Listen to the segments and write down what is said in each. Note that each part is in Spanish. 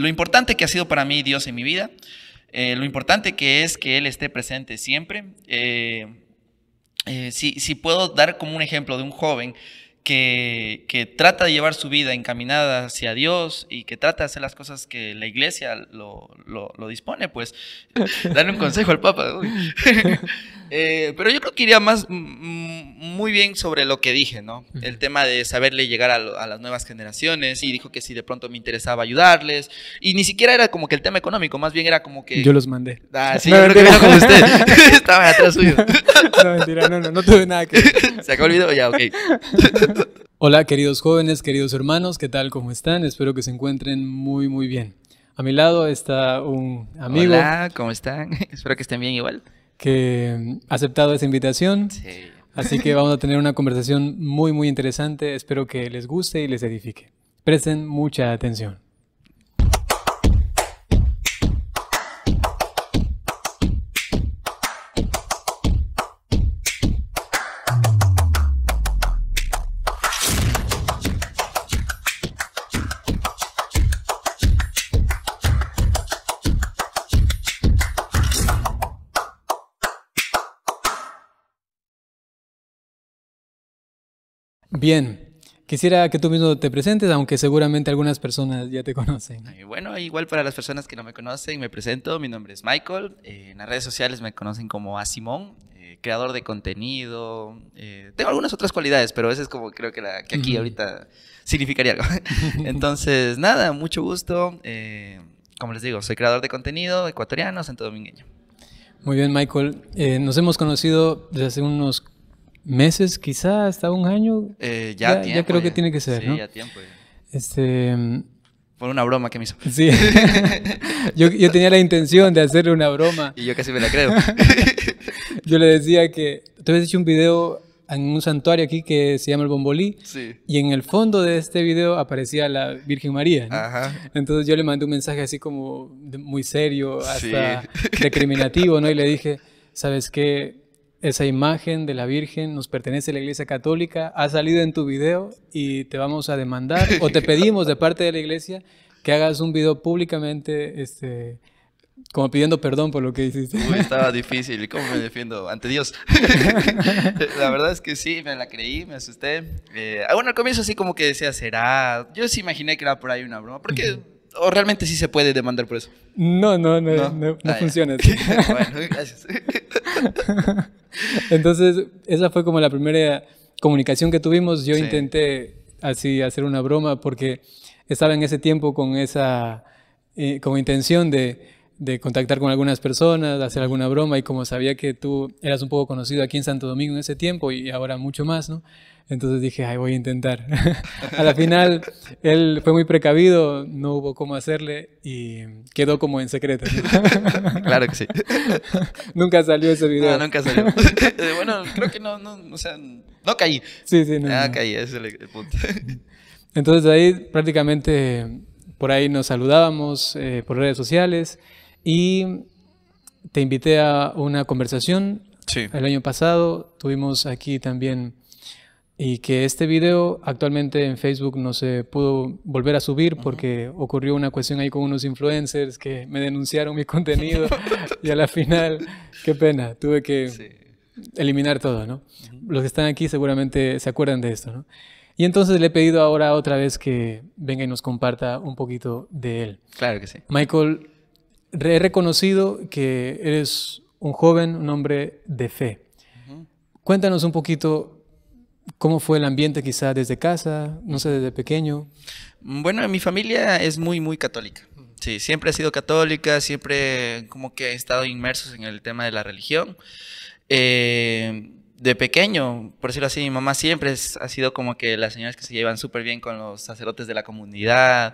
lo importante que ha sido para mí Dios en mi vida, eh, lo importante que es que Él esté presente siempre. Eh, eh, si, si, puedo dar como un ejemplo de un joven que, trata de llevar su vida encaminada hacia Dios y que trata de hacer las cosas que la iglesia lo, dispone, pues darle un consejo al Papa. Eh, pero yo creo que iría más mm, mm, muy bien sobre lo que dije, ¿no? El tema de saberle llegar a, las nuevas generaciones y dijo que si de pronto me interesaba ayudarles y ni siquiera era como que el tema económico, más bien era como que... Yo los mandé. Ah, sí, no, con Estaba atrás suyo. no, mentira, no, no, no tuve nada que... ¿Se acabó el video? Ya, ok. Hola queridos jóvenes, queridos hermanos, ¿qué tal? ¿Cómo están? Espero que se encuentren muy, muy bien. A mi lado está un amigo. Hola, ¿cómo están? Espero que estén bien igual. Que ha aceptado esa invitación. Sí. Así que vamos a tener una conversación muy, muy interesante. Espero que les guste y les edifique. Presten mucha atención. Bien, quisiera que tú mismo te presentes, aunque seguramente algunas personas ya te conocen. Eh, bueno, igual para las personas que no me conocen, me presento, mi nombre es Michael, eh, en las redes sociales me conocen como Asimón, eh, creador de contenido, tengo algunas otras cualidades, pero esa es como creo que, aquí ahorita significaría algo. Entonces, nada, mucho gusto, como les digo, soy creador de contenido ecuatoriano, santo domingueño. Muy bien, Michael. nos hemos conocido desde hace unos meses, quizá hasta un año. Eh, ya, ya, tiempo, ya, creo que tiene que ser, sí, ¿no? ya tiempo. Este. Fue una broma que me hizo. Sí. yo, tenía la intención de hacerle una broma. Y yo casi me la creo. yo le decía que. Tú habías hecho un video en un santuario aquí que se llama el Bombolí. Sí. Y en el fondo de este video aparecía la Virgen María. Ajá. Entonces yo le mandé un mensaje así como muy serio, hasta recriminativo, ¿no? Y le dije, ¿sabes qué? esa imagen de la Virgen nos pertenece a la Iglesia Católica, ha salido en tu video y te vamos a demandar o te pedimos de parte de la Iglesia que hagas un video públicamente este, como pidiendo perdón por lo que hiciste. estaba difícil, ¿cómo me defiendo? Ante Dios. la verdad es que sí, me la creí, me asusté. bueno, eh, al comienzo así como que decía, será. Yo sí imaginé que era por ahí una broma, porque... ¿O realmente sí se puede demandar por eso? No, no, no, no, ah, funciona. Así. bueno, gracias. Entonces, esa fue como la primera comunicación que tuvimos. Yo intenté así hacer una broma porque estaba en ese tiempo con esa, eh, con intención de de contactar con algunas personas, hacer alguna broma y como sabía que tú eras un poco conocido aquí en Santo Domingo en ese tiempo y ahora mucho más, ¿no? Entonces dije, ay, voy a intentar. a la final, él fue muy precavido, no hubo cómo hacerle y quedó como en secreto. claro que sí. nunca salió ese video. No, nunca salió. Eh, bueno, creo que no, no, o sea, no caí. Sí, sí, no. Ah, caí, ese es el, punto. Entonces ahí prácticamente por ahí nos saludábamos eh, por redes sociales y te invité a una conversación el año pasado, tuvimos aquí también, y que este video actualmente en Facebook no se pudo volver a subir porque ocurrió una cuestión ahí con unos influencers que me denunciaron mi contenido y a la final, qué pena, tuve que eliminar todo, ¿no? Los que están aquí seguramente se acuerdan de esto, ¿no? Y entonces le he pedido ahora otra vez que venga y nos comparta un poquito de él. Claro que sí. Michael he reconocido que eres un joven, un hombre de fe. Cuéntanos un poquito cómo fue el ambiente quizá desde casa, no sé, desde pequeño. Bueno, mi familia es muy, muy católica. Sí, siempre ha sido católica, siempre como que he estado inmersos en el tema de la religión. Eh, de pequeño, por decirlo así, mi mamá siempre ha sido como que las señoras que se llevan súper bien con los sacerdotes de la comunidad.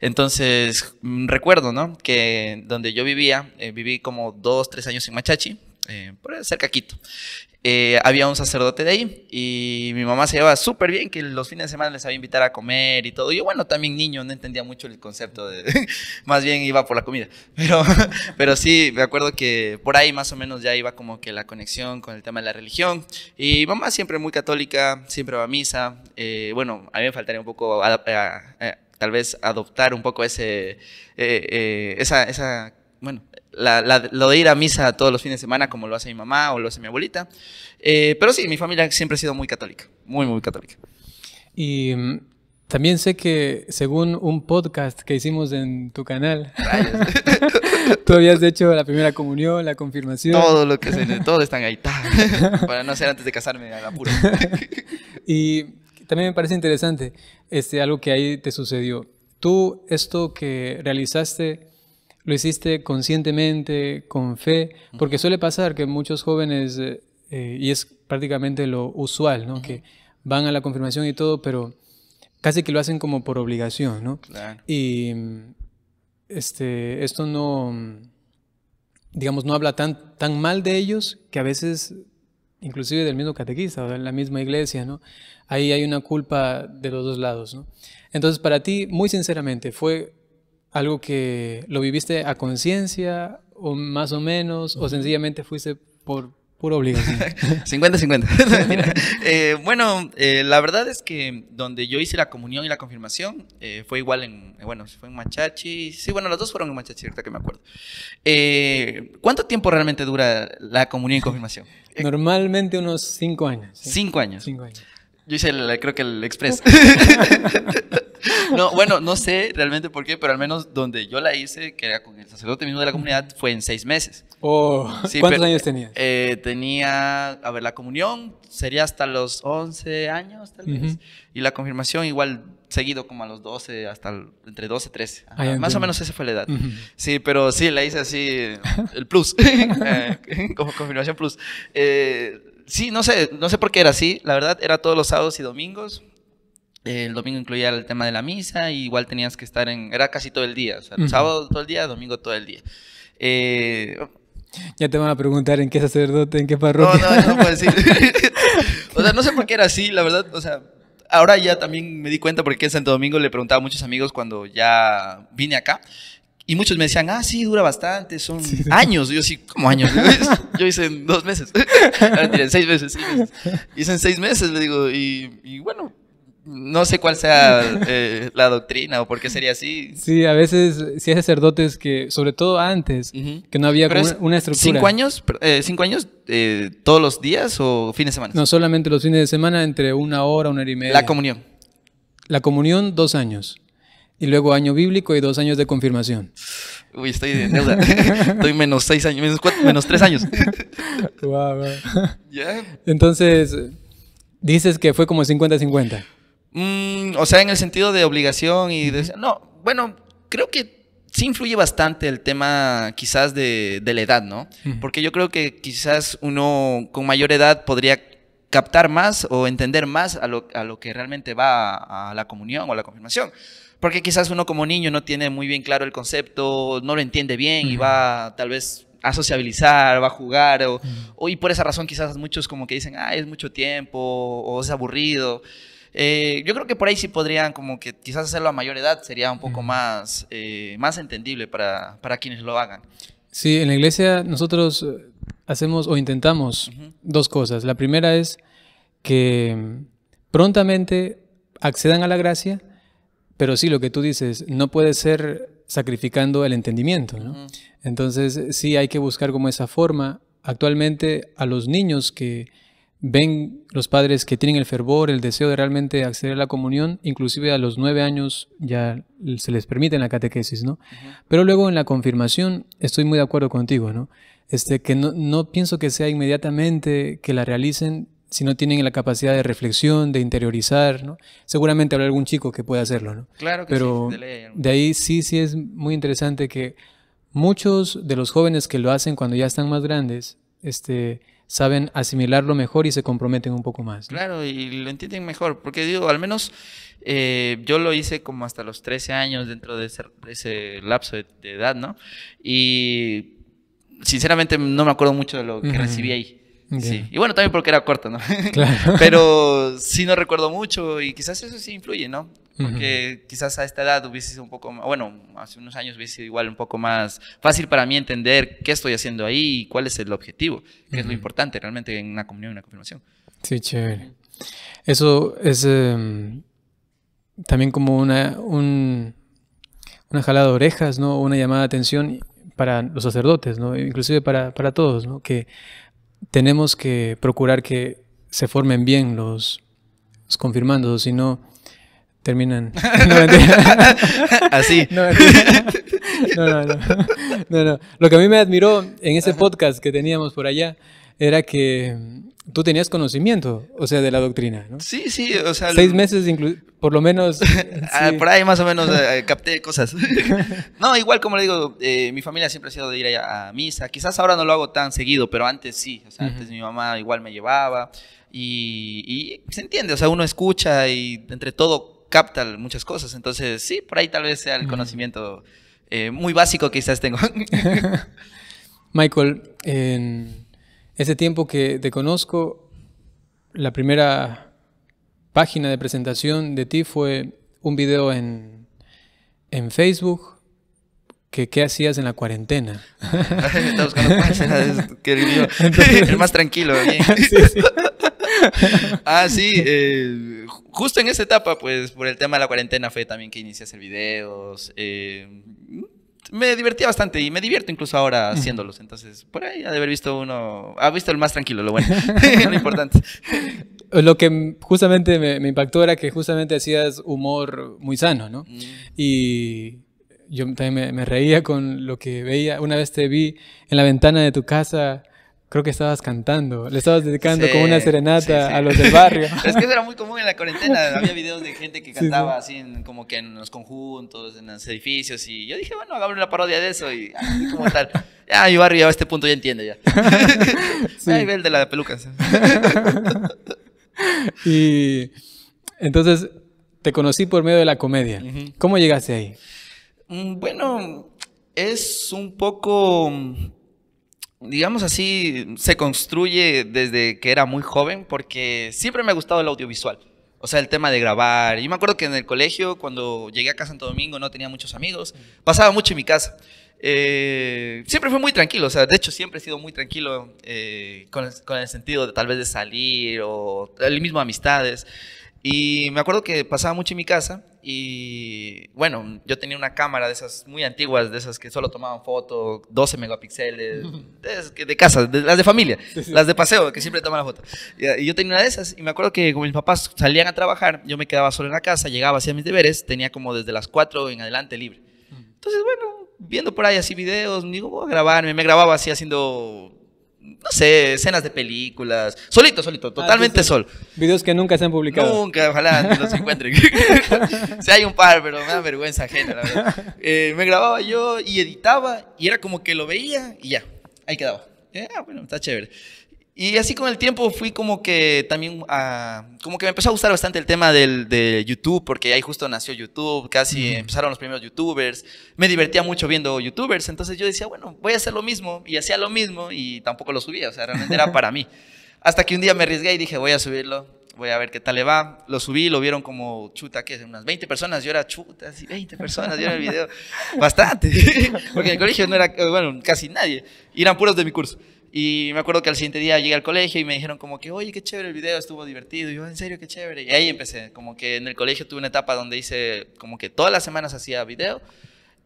Entonces, mm, recuerdo, ¿no? Que donde yo vivía, eh, viví como dos, tres años en Machachi, eh, por cerca Quito. Eh, había un sacerdote de ahí y mi mamá se llevaba súper bien, que los fines de semana les había invitar a comer y todo. Yo, bueno, también niño, no entendía mucho el concepto de, más bien iba por la comida, pero, pero sí, me acuerdo que por ahí más o menos ya iba como que la conexión con el tema de la religión. Y mamá siempre muy católica, siempre va a misa. Eh, bueno, a mí me faltaría un poco... tal vez adoptar un poco ese, eh, esa bueno, lo de ir a misa todos los fines de semana como lo hace mi mamá o lo hace mi abuelita. Eh, pero sí, mi familia siempre ha sido muy católica, muy, muy católica. Y mm, también sé que según un podcast que hicimos en tu canal, tú habías hecho la primera comunión, la confirmación. Todo lo que se todo están ahí, para no ser antes de casarme a la pura. y también me parece interesante este, algo que ahí te sucedió. Tú, esto que realizaste lo hiciste conscientemente, con fe, porque suele pasar que muchos jóvenes, eh, eh, y es prácticamente lo usual, ¿no? Que van a la confirmación y todo, pero casi que lo hacen como por obligación, ¿no? Y este, esto no, digamos, no habla tan, tan mal de ellos que a veces, inclusive del mismo catequista o de la misma iglesia, ¿no? Ahí hay una culpa de los dos lados, Entonces, para ti, muy sinceramente, ¿fue algo que lo viviste a conciencia o más o menos o sencillamente fuiste por pura obligación? 50-50. Eh, bueno, eh, la verdad es que donde yo hice la comunión y la confirmación eh, fue igual en, bueno, fue en Machachi. Sí, bueno, los dos fueron en Machachi, ahorita que me acuerdo. ¿Cuánto tiempo realmente dura la comunión y confirmación? Normalmente unos cinco años. cinco años. 5 años. Yo hice, creo que el Express. no, bueno, no sé realmente por qué, pero al menos donde yo la hice, que era con el sacerdote mismo de la comunidad, fue en seis meses. Oh, ¿Cuántos años tenía? Eh, tenía, a ver, la comunión sería hasta los 11 años, tal vez. Y la confirmación igual seguido como a los 12, hasta entre 12 y 13. Ah, más o menos esa fue la edad. Sí, pero sí, la hice así, el plus, eh, como confirmación plus. Eh, sí, no sé, no sé por qué era así. La verdad, era todos los sábados y domingos. Eh, el domingo incluía el tema de la misa, y igual tenías que estar en. Era casi todo el día. O sea, sábado todo el día, domingo todo el día. Eh, ya te van a preguntar en qué sacerdote, en qué parroquia. No, no, no puedo o sea, no sé por qué era así, la verdad. O sea, ahora ya también me di cuenta porque en Santo Domingo le preguntaba a muchos amigos cuando ya vine acá. Y muchos me decían, ah, sí, dura bastante, son años. yo sí, ¿cómo años? yo hice en dos meses. en seis meses, Hice seis meses, le digo, y, bueno, no sé cuál sea eh, la doctrina o por qué sería así. Sí, a veces si hay sacerdotes que, sobre todo antes, que no había una, estructura. ¿Cinco años? Eh, ¿Cinco años eh, todos los días o fines de semana? No, solamente los fines de semana, entre una hora, una hora y media. La comunión. La comunión, dos años. Y luego año bíblico y dos años de confirmación. Uy, estoy en deuda. estoy menos seis años, menos tres años. Entonces, dices que fue como 50-50. Mm, o sea, en el sentido de obligación y de... No, bueno, creo que sí influye bastante el tema quizás de, la edad, ¿no? Porque yo creo que quizás uno con mayor edad podría captar más o entender más a lo, a lo que realmente va a, a la comunión o a la confirmación. Porque quizás uno como niño no tiene muy bien claro el concepto, no lo entiende bien y va tal vez a sociabilizar, va a jugar, o, y por esa razón quizás muchos como que dicen, ah, es mucho tiempo, o es aburrido. Eh, yo creo que por ahí sí podrían como que quizás hacerlo a mayor edad sería un poco más, eh, más entendible para, quienes lo hagan. Sí, en la iglesia nosotros eh, hacemos o intentamos dos cosas. La primera es que mm, prontamente accedan a la gracia pero sí, lo que tú dices, no puede ser sacrificando el entendimiento, ¿no? Entonces, sí hay que buscar como esa forma. Actualmente, a los niños que ven los padres que tienen el fervor, el deseo de realmente acceder a la comunión, inclusive a los nueve años ya se les permite en la catequesis, ¿no? Pero luego en la confirmación, estoy muy de acuerdo contigo, ¿no? Este, que no, no pienso que sea inmediatamente que la realicen si no tienen la capacidad de reflexión, de interiorizar, ¿no? Seguramente habrá algún chico que pueda hacerlo, ¿no? Claro Pero de, ahí sí, sí es muy interesante que muchos de los jóvenes que lo hacen cuando ya están más grandes, este, saben asimilarlo mejor y se comprometen un poco más. Claro, y lo entienden mejor, porque digo, al menos eh, yo lo hice como hasta los 13 años dentro de ese, lapso de, edad, ¿no? Y sinceramente no me acuerdo mucho de lo que recibí ahí. Sí. Y bueno, también porque era corto ¿no? Claro. Pero sí no recuerdo mucho y quizás eso sí influye, ¿no? Porque quizás a esta edad hubiese sido un poco, bueno, hace unos años hubiese sido igual un poco más fácil para mí entender qué estoy haciendo ahí y cuál es el objetivo, que es lo importante realmente en una comunión, y una confirmación. Sí, chévere. Eso es em, también como una, una jalada de orejas, ¿no? Una llamada de atención para los sacerdotes, ¿no? Inclusive para, todos, ¿no? Que tenemos que procurar que se formen bien los, confirmando, confirmandos, si no terminan. Así. No, no, no, Lo que a mí me admiró en ese podcast que teníamos por allá era que tú tenías conocimiento, o sea, de la doctrina, ¿no? Sí, sí, o sea... Seis meses por lo menos. Ah, por ahí más o menos eh, eh, capté cosas. no, igual como le digo, eh, mi familia siempre ha sido de ir a, misa. Quizás ahora no lo hago tan seguido, pero antes sí. O sea, antes mi mamá igual me llevaba. Y, se entiende, o sea, uno escucha y entre todo capta muchas cosas. Entonces, sí, por ahí tal vez sea el conocimiento muy básico que quizás tengo. Michael, en ese tiempo que te conozco, la primera página de presentación de ti fue un video en, en Facebook que qué hacías en la cuarentena. el más tranquilo. ah, sí. Eh, justo en esa etapa, pues, por el tema de la cuarentena fue también que inicié a hacer videos. Eh, me divertía bastante y me divierto incluso ahora haciéndolos. Entonces, por ahí ha de haber visto uno, ha visto el más tranquilo, lo bueno, lo importante. Lo que justamente me, impactó era que justamente hacías humor muy sano, ¿no? Mm. Y yo también me, reía con lo que veía. Una vez te vi en la ventana de tu casa Creo que estabas cantando, le estabas dedicando como una serenata a los del barrio. es que eso era muy común en la cuarentena, había videos de gente que cantaba así en, como que en los conjuntos, en los edificios y yo dije, bueno, hagamos una parodia de eso y como tal. Ya, mi barrio a este punto ya entiende ya. Ahí ve el de la peluca. y entonces te conocí por medio de la comedia. ¿Cómo llegaste ahí? Mm, bueno, es un poco digamos así, se construye desde que era muy joven porque siempre me ha gustado el audiovisual. O sea, el tema de grabar. Yo me acuerdo que en el colegio, cuando llegué casa en Santo Domingo, no tenía muchos amigos. Pasaba mucho en mi casa. Eh, siempre fue muy tranquilo, o sea, de hecho siempre he sido muy tranquilo eh, con, el, con, el, sentido de tal vez de salir o el mismo amistades. Y me acuerdo que pasaba mucho en mi casa y bueno, yo tenía una cámara de esas muy antiguas, de esas que solo tomaban fotos, 12 megapíxeles, de, casa, las de familia, las de paseo, que siempre toman la foto. Y, yo tenía una de esas y me acuerdo que como mis papás salían a trabajar, yo me quedaba solo en la casa, llegaba, hacía mis deberes, tenía como desde las 4 en adelante libre. Entonces, bueno, viendo por ahí así videos, digo, voy a grabarme, me grababa así haciendo no sé, escenas de películas. Solito, solito, ah, totalmente sol. Videos que nunca se han publicado. Nunca, ojalá los encuentren. Si hay un par, pero me da vergüenza ajena, eh, me grababa yo y editaba y era como que lo veía y ya, ahí quedaba. Eh, ah, bueno, está chévere. Y así con el tiempo fui como que también, ah, como que me empezó a gustar bastante el tema del, de YouTube, porque ahí justo nació YouTube, casi empezaron los primeros YouTubers, me divertía mucho viendo YouTubers, entonces yo decía, bueno, voy a hacer lo mismo, y hacía lo mismo, y tampoco lo subía, o sea, realmente era para mí. Hasta que un día me arriesgué y dije, voy a subirlo, voy a ver qué tal le va. Lo subí, lo vieron como chuta, que unas 20 personas. Yo era chuta, así 20 personas era el video. Bastante. Porque en el colegio no era, bueno, casi nadie. Y eran puros de mi curso. Y me acuerdo que al siguiente día llegué al colegio y me dijeron como que, oye, qué chévere el video, estuvo divertido. Y yo, en serio, qué chévere. Y ahí empecé, como que en el colegio tuve una etapa donde hice, como que todas las semanas hacía video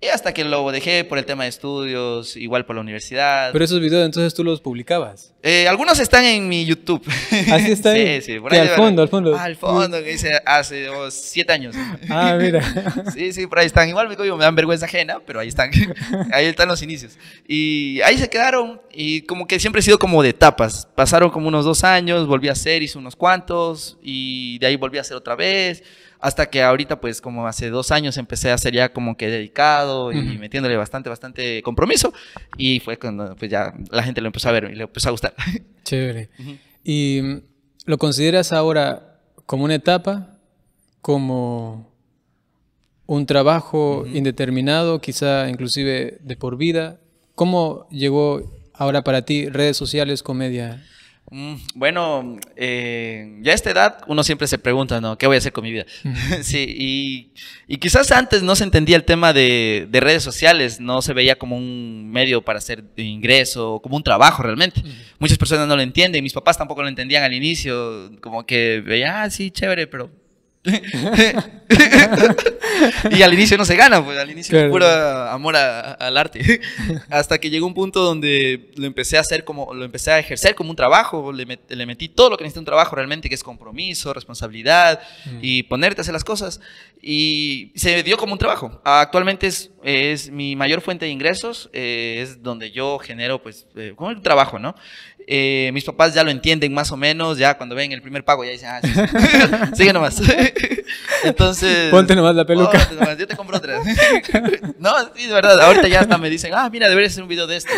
y hasta que lo dejé por el tema de estudios, igual por la universidad. Pero esos videos entonces tú los publicabas. Eh, algunos están en mi YouTube. Así están? sí, sí, por ahí al, fondo, al fondo, al fondo. al fondo, que hice hace oh, siete años. Ah, mira. sí, sí, por ahí están. Igual me, dan vergüenza ajena, pero ahí están. ahí están los inicios. Y ahí se quedaron. Y como que siempre he sido como de etapas. Pasaron como unos dos años, volví a hacer, hice unos cuantos. Y de ahí volví a hacer otra vez hasta que ahorita, pues como hace dos años empecé a ser ya como que dedicado y metiéndole bastante, bastante compromiso. Y fue cuando pues, ya la gente lo empezó a ver y le empezó a gustar. Chévere. ¿Y lo consideras ahora como una etapa, como un trabajo indeterminado, quizá inclusive de por vida? ¿Cómo llegó ahora para ti redes sociales, comedia? Mm, bueno, eh, ya a esta edad uno siempre se pregunta, ¿no? ¿Qué voy a hacer con mi vida? sí, y, quizás antes no se entendía el tema de, redes sociales, no se veía como un medio para hacer ingreso, como un trabajo realmente. Muchas personas no lo entienden, mis papás tampoco lo entendían al inicio, como que veía, ah, sí, chévere, pero y al inicio no se gana, pues al inicio es puro amor al arte. Hasta que llegó un punto donde lo empecé a hacer como, lo empecé a ejercer como un trabajo, le, metí todo lo que necesita un trabajo realmente, que es compromiso, responsabilidad mm. y ponerte a hacer las cosas. Y se dio como un trabajo. Actualmente es, es mi mayor fuente de ingresos, eh, es donde yo genero, pues, eh, como un trabajo, ¿no? Eh, mis papás ya lo entienden más o menos, ya cuando ven el primer pago ya dicen, ah, sí, sí. sigue nomás. Entonces... Ponte nomás la peluca. yo te compro otra. no, sí, de verdad, ahorita ya hasta me dicen, ah, mira, deberías hacer un video de esto.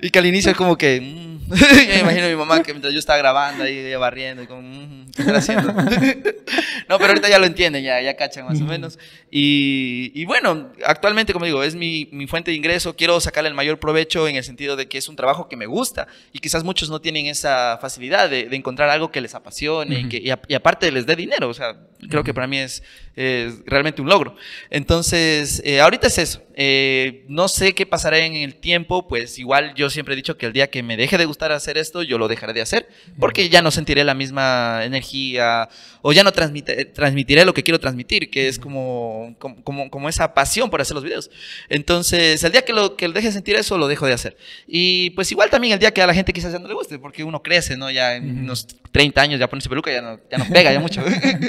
Y que al inicio es como que... Mm, me imagino a mi mamá que mientras yo estaba grabando ahí, barriendo y como, mm, ¿qué haciendo? no, pero ahorita ya lo entienden, ya, ya cachan más o menos. Y, bueno, actualmente, como digo, es mi, fuente de ingreso. Quiero sacarle el mayor provecho en el sentido de que es un trabajo que me gusta y quizás muchos no tienen esa facilidad de, encontrar algo que les apasione y, que, aparte les dé dinero. O sea, creo que para mí es es realmente un logro. Entonces, eh, ahorita es eso. Eh, no sé qué pasará en el tiempo, pues igual yo siempre he dicho que el día que me deje de gustar hacer esto, yo lo dejaré de hacer, porque ya no sentiré la misma energía o ya no transmitiré lo que quiero transmitir, que es como, como, como, esa pasión por hacer los videos. Entonces, el día que lo que deje de sentir eso, lo dejo de hacer. Y pues igual también el día que a la gente quizás ya no le guste, porque uno crece, ¿no? Ya en unos 30 años ya su peluca, ya no, ya no pega, ya mucho.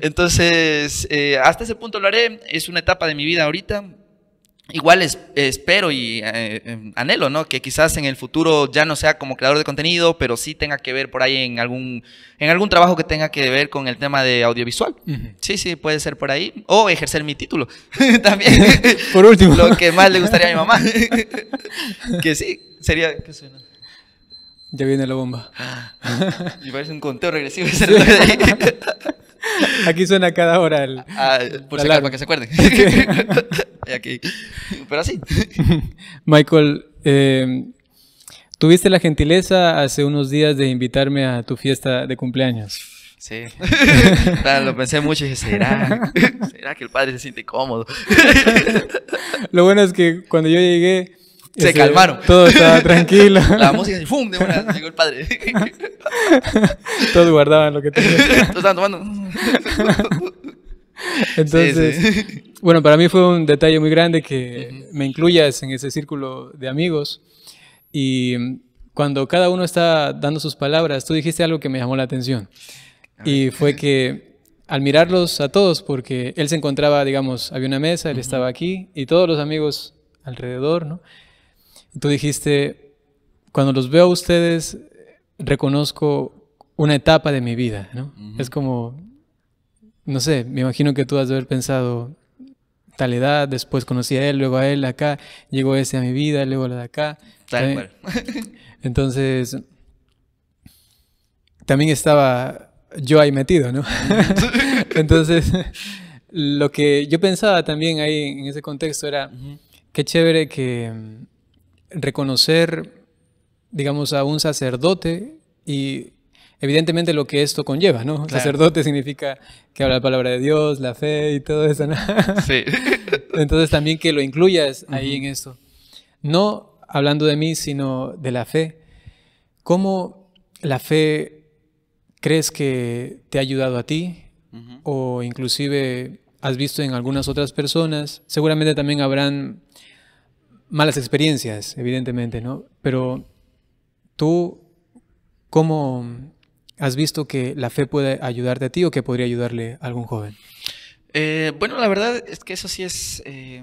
Entonces, eh, hasta ese punto lo haré. Es una etapa de mi vida ahorita. Igual espero y eh, em, anhelo, Que quizás en el futuro ya no sea como creador de contenido, pero sí tenga que ver por ahí en algún, en algún trabajo que tenga que ver con el tema de audiovisual. Sí, sí, puede ser por ahí. O ejercer mi título también. por último. Lo que más le gustaría a mi mamá. que sí, sería... suena? Ya viene la bomba. Ah, me parece un conteo regresivo. Aquí suena cada hora el. Ah, por si acaso, para que se acuerden. Aquí. Pero así. Michael, em, tuviste la gentileza hace unos días de invitarme a tu fiesta de cumpleaños. Sí. lo pensé mucho y dije, ¿será? ¿será que el padre se siente cómodo? lo bueno es que cuando yo llegué se calmaron. Todo estaba tranquilo. La música y ¡fum! De una, llegó el padre. Todos guardaban lo que tenían. Todos estaban tomando. Entonces, bueno, para mí fue un detalle muy grande que me incluyas en ese círculo de amigos. Y mm, cuando cada uno está dando sus palabras, tú dijiste algo que me llamó la atención. Y fue que al mirarlos a todos, porque él se encontraba, digamos, había una mesa, él estaba aquí y todos los amigos alrededor, ¿no? Tú dijiste, cuando los veo a ustedes, reconozco una etapa de mi vida, ¿no? Es como, no sé, me imagino que tú has de haber pensado tal edad, después conocí a él, luego a él acá, llegó ese a mi vida, luego la de acá. Tal cual. Entonces, también estaba yo ahí metido, ¿no? Entonces, lo que yo pensaba también ahí en ese contexto era, qué chévere que reconocer, digamos, a un sacerdote y evidentemente lo que esto conlleva, ¿no? Sacerdote significa que habla la palabra de Dios, la fe y todo eso, Sí. Entonces también que lo incluyas ahí en esto. No hablando de mí, sino de la fe. ¿Cómo la fe crees que te ha ayudado a ti? O inclusive has visto en algunas otras personas, seguramente también habrán malas experiencias, evidentemente, ¿no? Pero tú, ¿cómo has visto que la fe puede ayudarte a ti o que podría ayudarle a algún joven? Eh, bueno, la verdad es que eso sí es... Eh,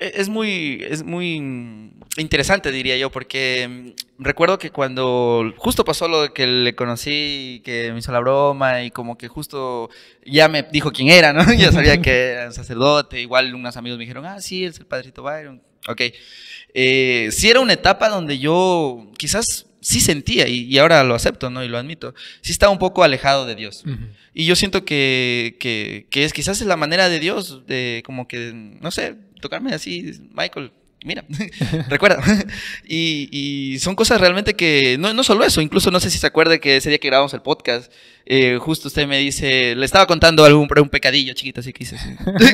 e-, es muy, es muy interesante, diría yo, porque mm, recuerdo que cuando justo pasó lo de que le conocí, que me hizo la broma y como que justo ya me dijo quién era, ¿no? Ya sabía que era un sacerdote, igual unos amigos me dijeron, ah, sí, es el padrito Byron, Ok. Eh, sí era una etapa donde yo quizás sí sentía, y, ahora lo acepto, ¿no? Y lo admito, sí estaba un poco alejado de Dios. Y yo siento que, que, es quizás es la manera de Dios, de como que, no sé, tocarme así, Michael, mira, recuerda. y, son cosas realmente que, no, no, solo eso, incluso no sé si se acuerda que ese día que grabamos el podcast, eh, justo usted me dice, le estaba contando algún un pecadillo chiquito, así que hice,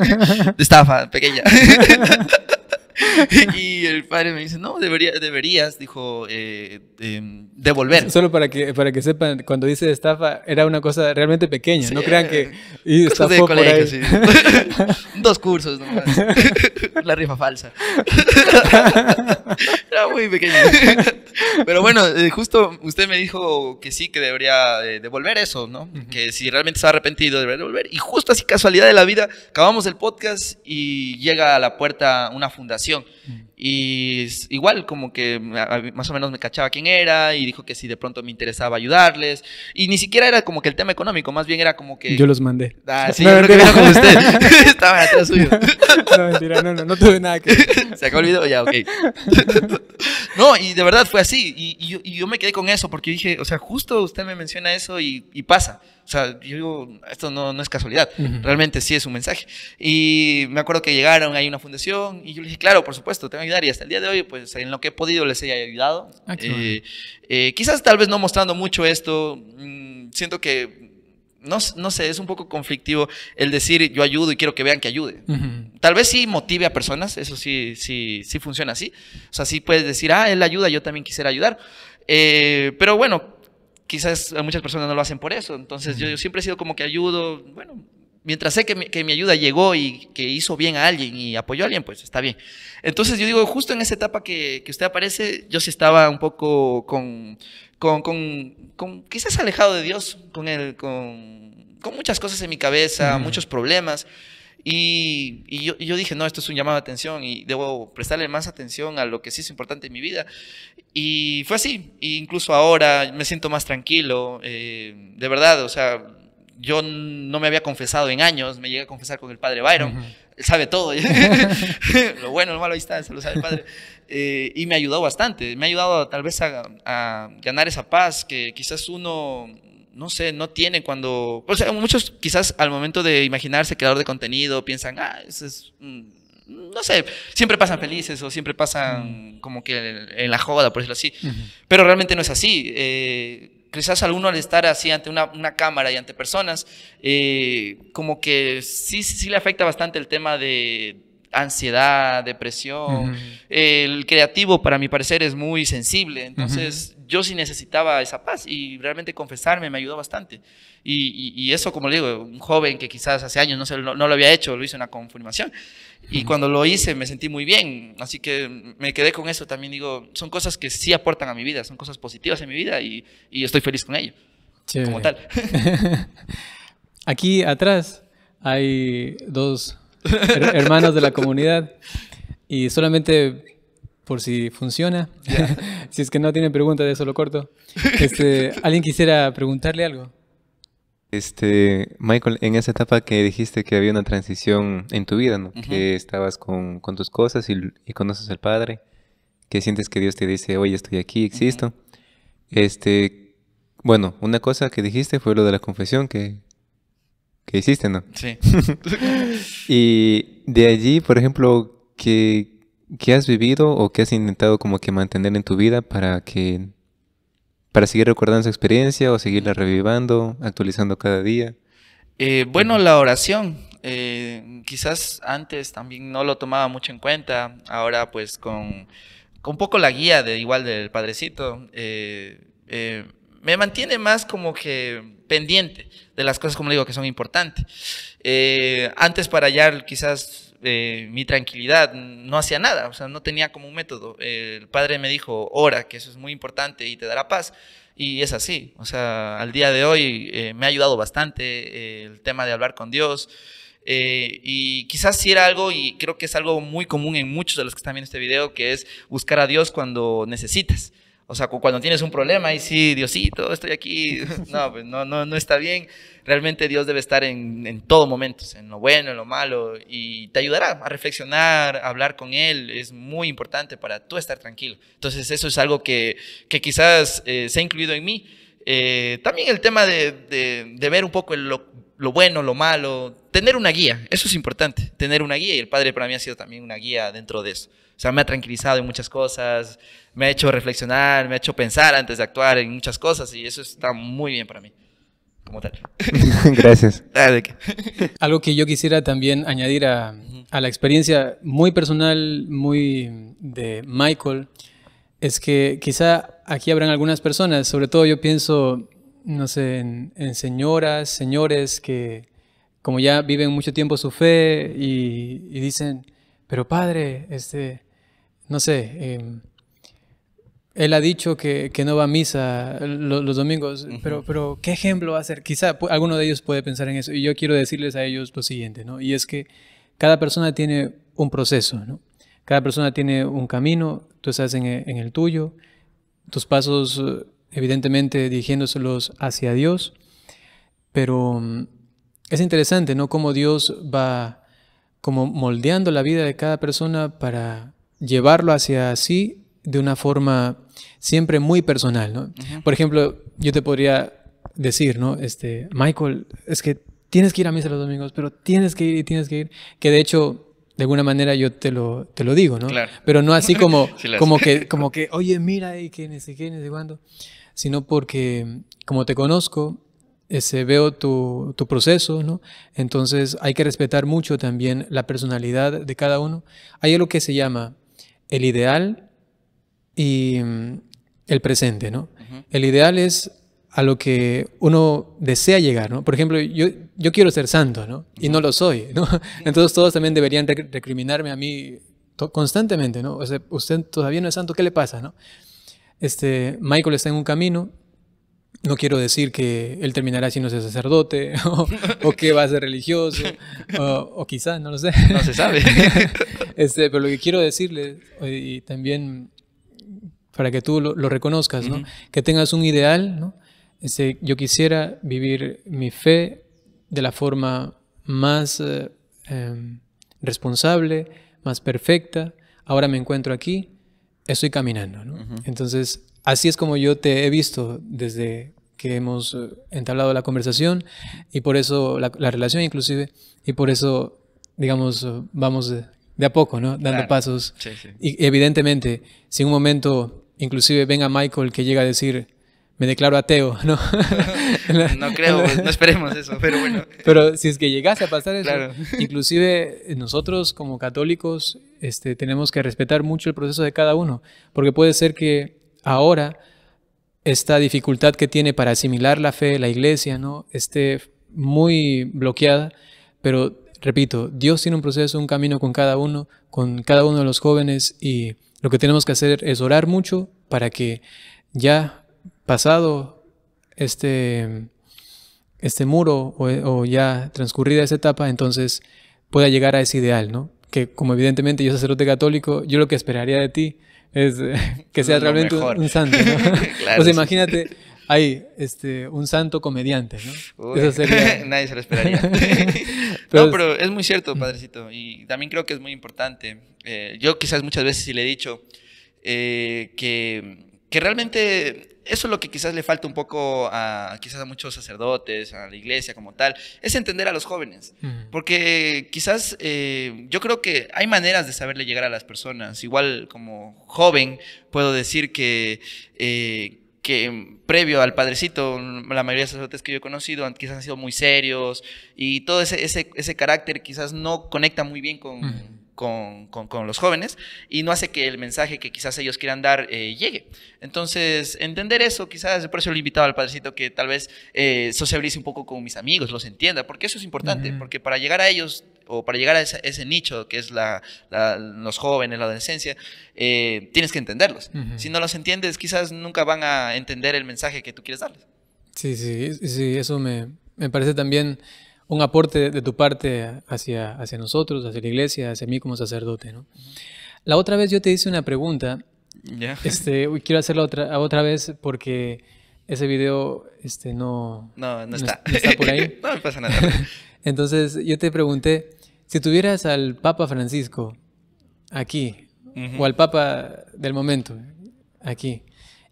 estafa, pequeña. y el padre me dice, no, debería, deberías, dijo, eh, em, devolver. Solo para que, para que sepan, cuando dice estafa, era una cosa realmente pequeña, no crean que... Eh, y Dos cursos nomás. La rifa falsa. era muy pequeña Pero bueno, eh, justo usted me dijo que sí, que debería devolver eso, ¿no? Que si realmente estaba arrepentido, debería devolver. Y justo así, casualidad de la vida, acabamos el podcast y llega a la puerta una fundación Mm. Y igual, como que más o menos me cachaba quién era y dijo que si de pronto me interesaba ayudarles. Y ni siquiera era como que el tema económico, más bien era como que. Yo los mandé. no, mentira, no, no, tuve nada que. ¿Se acabó el video? Ya, ok. no, y de verdad fue así. Y, yo, me quedé con eso porque dije, o sea, justo usted me menciona eso y, y pasa. O sea, yo digo, esto no, no es casualidad, realmente sí es un mensaje. Y me acuerdo que llegaron, hay una fundación, y yo le dije, claro, por supuesto, te voy a ayudar. Y hasta el día de hoy, pues en lo que he podido les he ayudado. Ah, eh, eh, quizás tal vez no mostrando mucho esto, mm, siento que no, no, sé, es un poco conflictivo el decir yo ayudo y quiero que vean que ayude. Tal vez sí motive a personas, eso sí, sí, sí funciona así. O sea, sí puedes decir, ah, él ayuda, yo también quisiera ayudar. Eh, pero bueno, quizás muchas personas no lo hacen por eso. Entonces yo, siempre he sido como que ayudo, bueno, mientras sé que mi, ayuda llegó y que hizo bien a alguien y apoyó a alguien, pues está bien. Entonces yo digo, justo en esa etapa que, usted aparece, yo sí estaba un poco con, con, quizás alejado de Dios, con, el, con, con muchas cosas en mi cabeza, muchos problemas. Y, yo, dije, no, esto es un llamado de atención y debo prestarle más atención a lo que sí es importante en mi vida. Y fue así. incluso ahora me siento más tranquilo. Eh, de verdad, o sea, yo no me había confesado en años. Me llegué a confesar con el padre Byron. Él sabe todo. ¿eh? lo bueno, lo malo, ahí está, se lo sabe el padre. Eh, y me ayudó bastante. Me ha ayudado tal vez a, a ganar esa paz que quizás uno no sé, no tiene cuando... O sea, muchos quizás al momento de imaginarse creador de contenido piensan, ah, eso es... Mm, no sé, siempre pasan felices o siempre pasan mm. como que en la joda, por decirlo así. Pero realmente no es así. Eh, quizás alguno al estar así ante una, cámara y ante personas, eh, como que sí, sí le afecta bastante el tema de ansiedad, depresión. El creativo, para mi parecer, es muy sensible. Entonces, yo sí necesitaba esa paz y realmente confesarme me ayudó bastante. Y, eso, como le digo, un joven que quizás hace años no, se, no, lo había hecho, lo hice una confirmación. Y cuando lo hice me sentí muy bien, así que me quedé con eso también. Digo, son cosas que sí aportan a mi vida, son cosas positivas en mi vida y, y estoy feliz con ello. Como tal. Aquí atrás hay dos hermanos de la comunidad y solamente por si funciona. si es que no tiene pregunta, de eso lo corto. Este, ¿Alguien quisiera preguntarle algo? Este, Michael, en esa etapa que dijiste que había una transición en tu vida, ¿no? Que estabas con, tus cosas y, conoces al Padre, que sientes que Dios te dice, oye, estoy aquí, existo. Este, bueno, una cosa que dijiste fue lo de la confesión que, que hiciste, ¿no? Sí. y de allí, por ejemplo, que, ¿Qué has vivido o qué has intentado como que mantener en tu vida para que para seguir recordando esa experiencia o seguirla revivando, actualizando cada día? Eh, bueno, la oración. Eh, quizás antes también no lo tomaba mucho en cuenta. Ahora pues con, un poco la guía de igual del padrecito, eh, me mantiene más como que pendiente de las cosas, como digo, que son importantes. antes para hallar quizás eh, mi tranquilidad, no hacía nada, o sea, no tenía como un método. El padre me dijo, ora, que eso es muy importante y te dará paz. Y es así, o sea, al día de hoy eh, me ha ayudado bastante eh, el tema de hablar con Dios. y quizás si era algo, y creo que es algo muy común en muchos de los que están viendo este video, que es buscar a Dios cuando necesitas. O sea, cuando tienes un problema y sí, Diosito, estoy aquí, no, pues no, no, no está bien. Realmente Dios debe estar en, en todo momento, en lo bueno, en lo malo, y te ayudará a reflexionar, a hablar con Él. Es muy importante para tú estar tranquilo. Entonces, eso es algo que, que quizás eh, se ha incluido en mí. Eh, también el tema de, de, ver un poco lo, lo bueno, lo malo, tener una guía, eso es importante, tener una guía, y el Padre para mí ha sido también una guía dentro de eso. O sea, me ha tranquilizado en muchas cosas, me ha hecho reflexionar, me ha hecho pensar antes de actuar en muchas cosas y eso está muy bien para mí. Como tal. Gracias. Ah, Algo que yo quisiera también añadir a, la experiencia muy personal, muy de Michael, es que quizá aquí habrán algunas personas, sobre todo yo pienso, no sé, en, señoras, señores que como ya viven mucho tiempo su fe y, y dicen, pero padre, este, no sé, em, él ha dicho que, no va a misa los, domingos, pero, pero ¿qué ejemplo va a ser? Quizá alguno de ellos puede pensar en eso. Y yo quiero decirles a ellos lo siguiente, ¿no? Y es que cada persona tiene un proceso, ¿no? Cada persona tiene un camino, tú estás en, el tuyo, tus pasos evidentemente dirigiéndoselos hacia Dios, pero mm, es interesante, ¿no? Cómo Dios va como moldeando la vida de cada persona para llevarlo hacia sí de una forma siempre muy personal, ¿no? Por ejemplo, yo te podría decir, ¿no? Este, Michael, es que tienes que ir a misa los domingos, pero tienes que ir y tienes que ir, que de hecho de alguna manera yo te lo, te lo digo, ¿no? Claro. Pero no así como, como, que, como que, oye, mira, y que ni qué, ni cuándo, sino porque como te conozco, ese, veo tu, tu, proceso, ¿no? Entonces hay que respetar mucho también la personalidad de cada uno. Hay algo que se llama el ideal y mm, el presente, ¿no? El ideal es a lo que uno desea llegar, Por ejemplo, yo, yo quiero ser santo, Y no lo soy, Entonces todos también deberían recriminarme a mí constantemente, ¿no? usted todavía no es santo, ¿qué le pasa, no? Este, Michael está en un camino, no quiero decir que él terminará siendo sacerdote o, que va a ser religioso o, quizás, no lo sé. No se sabe. Este, pero lo que quiero decirle eh, y también para que tú lo, reconozcas, Que tengas un ideal, ¿no? Este, yo quisiera vivir mi fe de la forma más eh, em, responsable, más perfecta. Ahora me encuentro aquí, estoy caminando, ¿no? Entonces, así es como yo te he visto desde que hemos eh, entablado la conversación y por eso la, relación inclusive y por eso digamos eh, vamos de, a poco no dando pasos y evidentemente si en un momento inclusive venga Michael que llega a decir me declaro ateo no no creo no esperemos eso pero bueno pero si es que llegase a pasar eso inclusive nosotros como católicos este tenemos que respetar mucho el proceso de cada uno porque puede ser que ahora esta dificultad que tiene para asimilar la fe la iglesia, ¿no? esté muy bloqueada, pero repito, Dios tiene un proceso, un camino con cada uno, con cada uno de los jóvenes y lo que tenemos que hacer es orar mucho para que ya pasado este, este muro o, ya transcurrida esa etapa, entonces pueda llegar a ese ideal, ¿no? Que como evidentemente yo sacerdote católico, yo lo que esperaría de ti es, eh, que sea realmente un, santo, o sea, imagínate hay este, un santo comediante, ¿no? Nadie se lo esperaría. no, pero es muy cierto, mm. padrecito, y también creo que es muy importante. Eh, yo quizás muchas veces sí le he dicho eh, que, que realmente eso es lo que quizás le falta un poco a, quizás a muchos sacerdotes, a la iglesia como tal, es entender a los jóvenes. Porque quizás eh, yo creo que hay maneras de saberle llegar a las personas. Igual como joven puedo decir que... Eh, que previo al padrecito, la mayoría de sacerdotes que yo he conocido quizás han sido muy serios y todo ese, ese, ese carácter quizás no conecta muy bien con, con, los jóvenes y no hace que el mensaje que quizás ellos quieran dar eh, llegue. Entonces, entender eso, quizás por eso le invitaba al padrecito que tal vez eh, sociabilice un poco con mis amigos, los entienda, porque eso es importante, porque para llegar a ellos o para llegar a ese, nicho que es la, los jóvenes, la adolescencia, eh, tienes que entenderlos. Si no los entiendes, quizás nunca van a entender el mensaje que tú quieres darles. Sí, sí, sí, eso me, me parece también un aporte de, tu parte hacia, hacia nosotros, hacia la iglesia, hacia mí como sacerdote. ¿no? La otra vez yo te hice una pregunta. Este, quiero hacerla otra, otra vez porque ese video este, no, no, no, está. está. por ahí. no pasa nada. Entonces yo te pregunté, si tuvieras al Papa Francisco aquí, o al Papa del momento aquí,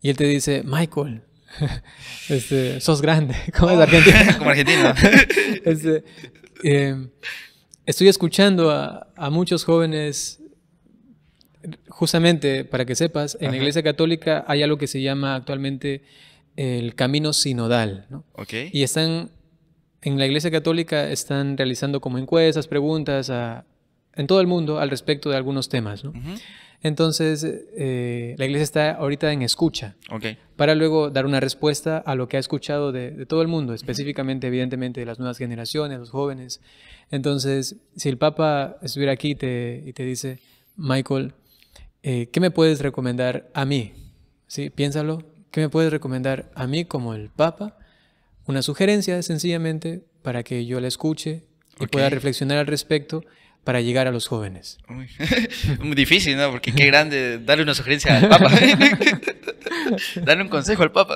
y él te dice, Michael, Este, sos grande, como es argentino. como este, em, estoy escuchando a, muchos jóvenes, justamente para que sepas, en la Iglesia Católica hay algo que se llama actualmente el camino sinodal. Y están, en la Iglesia Católica están realizando como encuestas, preguntas a, en todo el mundo al respecto de algunos temas. ¿no? Entonces, eh, la iglesia está ahorita en escucha okay. para luego dar una respuesta a lo que ha escuchado de, todo el mundo, específicamente, evidentemente, de las nuevas generaciones, los jóvenes. Entonces, si el Papa estuviera aquí y te, dice, Michael, eh, ¿qué me puedes recomendar a mí? ¿Sí? Piénsalo, ¿qué me puedes recomendar a mí como el Papa? Una sugerencia sencillamente para que yo la escuche y pueda reflexionar al respecto para llegar a los jóvenes? Muy difícil, ¿no? Porque qué grande darle una sugerencia al Papa. darle un consejo al Papa.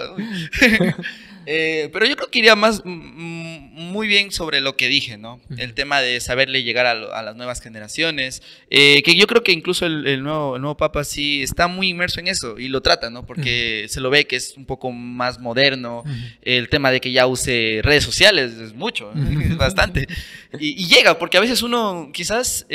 Eh, pero yo creo que iría más mm, mm, muy bien sobre lo que dije, ¿no? El tema de saberle llegar a, las nuevas generaciones, eh, que yo creo que incluso el, nuevo, nuevo, Papa sí está muy inmerso en eso y lo trata, ¿no? Porque se lo ve que es un poco más moderno, el tema de que ya use redes sociales es mucho, ¿eh? bastante, y, llega, porque a veces uno, quizás,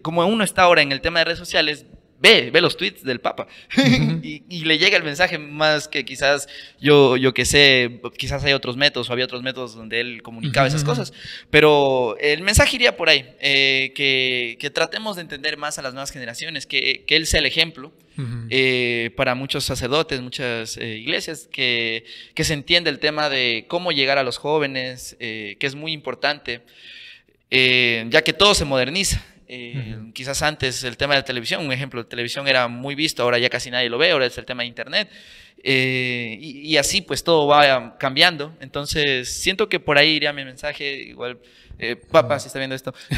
como uno está ahora en el tema de redes sociales, ve, ve los tweets del Papa. y, le llega el mensaje más que quizás yo, yo que sé, quizás hay otros métodos o había otros métodos donde él comunicaba esas cosas. Pero el mensaje iría por ahí, eh, que, que, tratemos de entender más a las nuevas generaciones, que, que él sea el ejemplo. Eh, para muchos sacerdotes, muchas eh, iglesias, que, que, se entiende el tema de cómo llegar a los jóvenes, que es muy importante, ya que todo se moderniza. Eh, quizás antes el tema de la televisión, un ejemplo, de televisión era muy visto, ahora ya casi nadie lo ve, ahora es el tema de internet. Eh, y, así pues todo va cambiando. Entonces siento que por ahí iría mi mensaje, igual, eh, papá, si está viendo esto,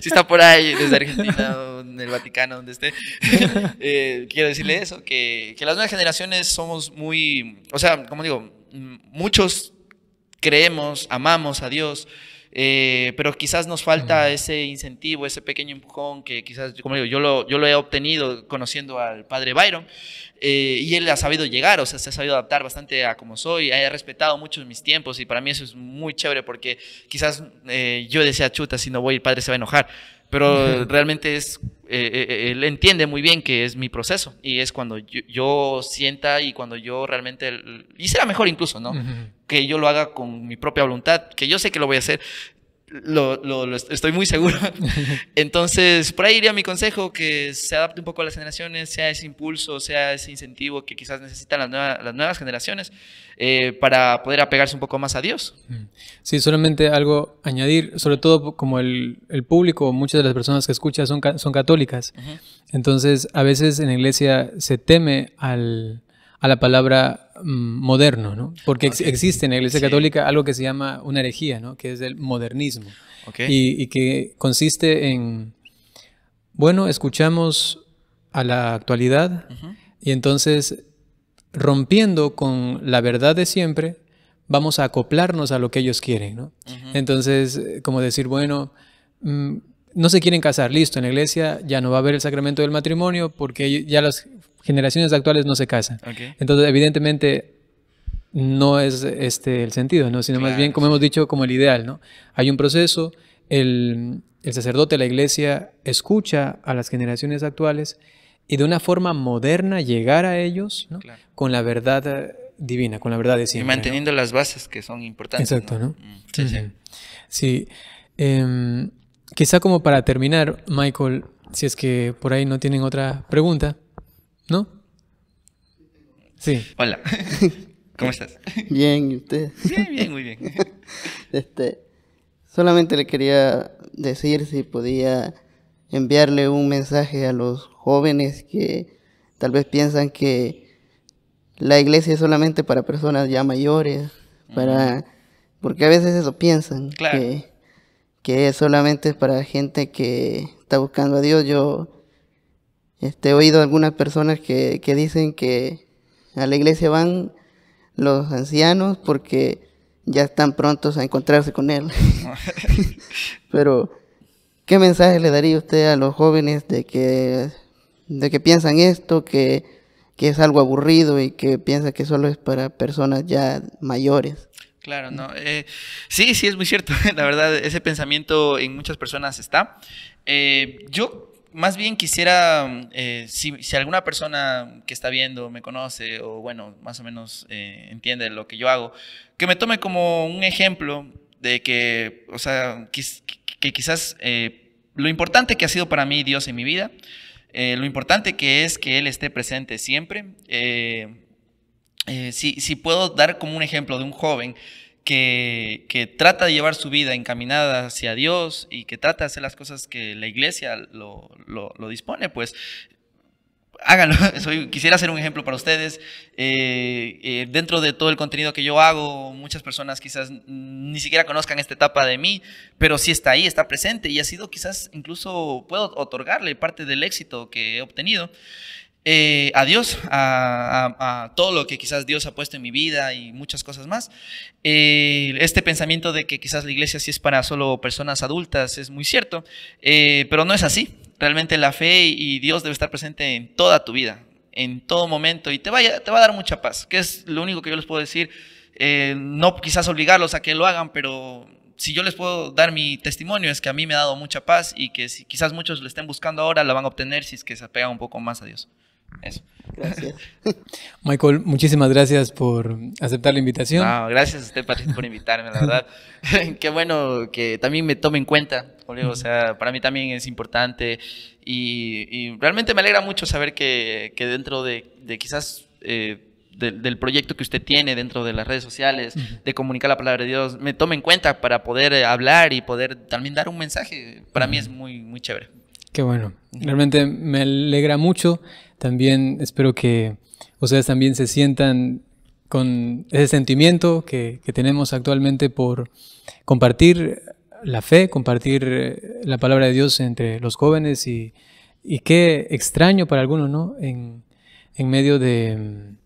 si está por ahí desde Argentina o en el Vaticano, donde esté, quiero decirle eso, que, que las nuevas generaciones somos muy, o sea, como digo, muchos creemos, amamos a Dios eh, pero quizás nos falta ese incentivo, ese pequeño empujón que quizás, como digo, yo lo, yo lo he obtenido conociendo al padre Byron eh, y él ha sabido llegar, o sea, se ha sabido adaptar bastante a como soy, ha respetado muchos mis tiempos y para mí eso es muy chévere porque quizás eh, yo decía, chuta, si no voy, el padre se va a enojar, pero realmente es eh, eh, eh, él entiende muy bien que es mi proceso y es cuando yo, sienta y cuando yo realmente, y será mejor incluso, ¿no? Que yo lo haga con mi propia voluntad, que yo sé que lo voy a hacer, lo, estoy muy seguro. Entonces, por ahí iría mi consejo, que se adapte un poco a las generaciones, sea ese impulso, sea ese incentivo que quizás necesitan las, nuevas generaciones eh, para poder apegarse un poco más a Dios. Mm. Sí, solamente algo añadir, sobre todo como el, público, muchas de las personas que escuchan son, son católicas. Entonces, a veces en la iglesia se teme al, a la palabra Mm, moderno, ¿no? Porque existe en la Iglesia Católica algo que se llama una herejía, ¿no? Que es el modernismo. Y, que consiste en, bueno, escuchamos a la actualidad y entonces, rompiendo con la verdad de siempre, vamos a acoplarnos a lo que ellos quieren, ¿no? Entonces, eh, como decir, bueno... Mm, no se quieren casar, listo, en la iglesia ya no va a haber el sacramento del matrimonio porque ya las generaciones actuales no se casan. Entonces, evidentemente, no es este el sentido, ¿no? sino más bien, como hemos dicho, como el ideal. ¿no? Hay un proceso, el, sacerdote, la iglesia, escucha a las generaciones actuales y de una forma moderna llegar a ellos con la verdad eh, divina, con la verdad de siempre. Y manteniendo las bases que son importantes. Exacto, ¿no? Mm, sí, sí. Em, quizá como para terminar, Michael, si es que por ahí no tienen otra pregunta, ¿No? Sí. Hola. ¿Cómo estás? Bien, ¿y usted? Bien, bien, muy bien. Este, solamente le quería decir si podía enviarle un mensaje a los jóvenes que tal vez piensan que la iglesia es solamente para personas ya mayores, para porque a veces eso piensan que, que solamente es para gente que está buscando a Dios. Yo este, he oído algunas personas que, dicen que a la iglesia van los ancianos porque ya están prontos a encontrarse con Él. Pero, ¿qué mensaje le daría usted a los jóvenes de que, de que piensan esto, que, es algo aburrido y que piensa que solo es para personas ya mayores? Claro, eh, sí, sí, es muy cierto. La verdad, ese pensamiento en muchas personas está. Eh, yo más bien quisiera, eh, si, alguna persona que está viendo me conoce o bueno, más o menos eh, entiende lo que yo hago, que me tome como un ejemplo de que, o sea, que, quizás eh, lo importante que ha sido para mí Dios en mi vida, lo importante que es que Él esté presente siempre. si, si puedo dar como un ejemplo de un joven que, trata de llevar su vida encaminada hacia Dios y que trata de hacer las cosas que la iglesia lo, dispone, pues háganlo. quisiera hacer un ejemplo para ustedes. Eh, eh, dentro de todo el contenido que yo hago, muchas personas quizás ni siquiera conozcan esta etapa de mí, pero sí está ahí, está presente y ha sido quizás incluso puedo otorgarle parte del éxito que he obtenido. Eh, a Dios, a, todo lo que quizás Dios ha puesto en mi vida y muchas cosas más. Eh, este pensamiento de que quizás la iglesia sí es para solo personas adultas es muy cierto, eh, pero no es así. Realmente la fe y Dios debe estar presente en toda tu vida, en todo momento, y te, va a dar mucha paz, que es lo único que yo les puedo decir. no quizás obligarlos a que lo hagan, pero si yo les puedo dar mi testimonio es que a mí me ha dado mucha paz y que si quizás muchos lo estén buscando ahora, la van a obtener si es que se apegan un poco más a Dios. Eso. Gracias. Michael, muchísimas gracias por aceptar la invitación. gracias a usted, Patricio, por invitarme, la verdad. Qué bueno que también me tome en cuenta, O sea, para mí también es importante y, realmente me alegra mucho saber que, que dentro de, quizás... Eh, del, proyecto que usted tiene dentro de las redes sociales, de comunicar la palabra de Dios, me tome en cuenta para poder eh, hablar y poder también dar un mensaje. Para mí es muy, muy chévere. Qué bueno. Realmente me alegra mucho también espero que ustedes también se sientan con ese sentimiento que, tenemos actualmente por compartir la fe, compartir eh, la palabra de Dios entre los jóvenes y, qué extraño para algunos, ¿no? En, medio de mm,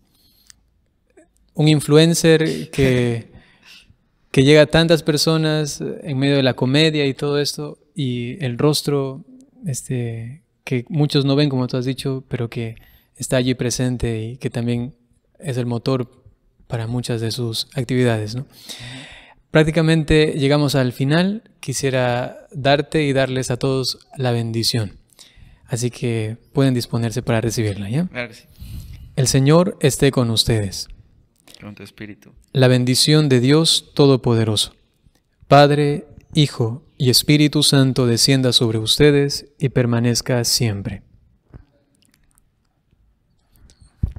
un influencer que, que, llega a tantas personas en medio de la comedia y todo esto, y el rostro este, que muchos no ven, como tú has dicho, pero que está allí presente y que también es el motor para muchas de sus actividades. Prácticamente llegamos al final. Quisiera darte y darles a todos la bendición. Así que pueden disponerse para recibirla. ¿ya? El Señor esté con ustedes. Con tu espíritu. La bendición de Dios Todopoderoso, Padre, Hijo y Espíritu Santo descienda sobre ustedes y permanezca siempre.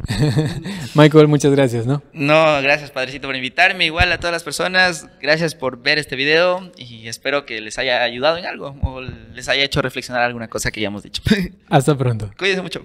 Michael, muchas gracias, ¿no? No, gracias Padrecito por invitarme, igual a todas las personas, gracias por ver este video y espero que les haya ayudado en algo o les haya hecho reflexionar alguna cosa que ya hemos dicho. Hasta pronto. Cuídense mucho.